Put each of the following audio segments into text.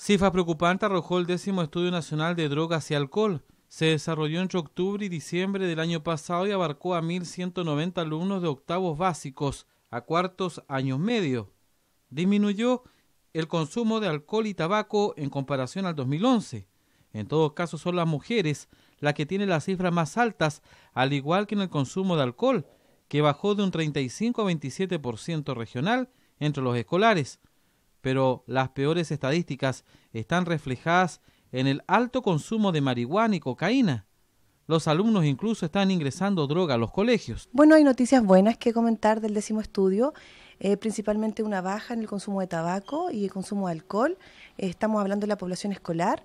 Cifra preocupante arrojó el décimo Estudio Nacional de Drogas y Alcohol. Se desarrolló entre octubre y diciembre del año pasado y abarcó a 1.190 alumnos de octavos básicos a cuartos años medio. Disminuyó el consumo de alcohol y tabaco en comparación al 2011. En todo caso son las mujeres las que tienen las cifras más altas, al igual que en el consumo de alcohol, que bajó de un 35 a 27% regional entre los escolares pero las peores estadísticas están reflejadas en el alto consumo de marihuana y cocaína. Los alumnos incluso están ingresando droga a los colegios. Bueno, hay noticias buenas que comentar del décimo estudio, eh, principalmente una baja en el consumo de tabaco y el consumo de alcohol. Eh, estamos hablando de la población escolar.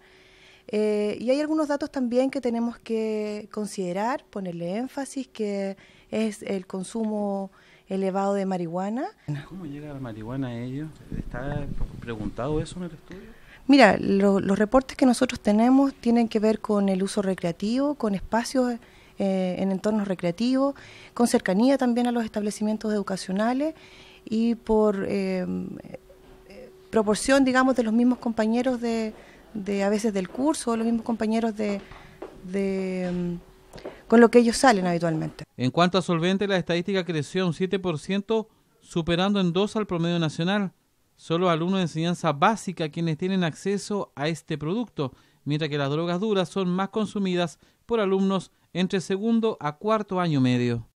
Eh, y hay algunos datos también que tenemos que considerar, ponerle énfasis, que es el consumo elevado de marihuana. ¿Cómo llega la marihuana a ellos? ¿Está preguntado eso en el estudio? Mira, los reportes que nosotros tenemos tienen que ver con el uso recreativo, con espacios eh, en entornos recreativos, con cercanía también a los establecimientos educacionales y por eh, proporción, digamos, de los mismos compañeros de, de a veces del curso o los mismos compañeros de, de mm, con lo que ellos salen habitualmente. En cuanto a solvente, la estadística creció un 7%, superando en dos al promedio nacional. Solo alumnos de enseñanza básica quienes tienen acceso a este producto, mientras que las drogas duras son más consumidas por alumnos entre segundo a cuarto año medio.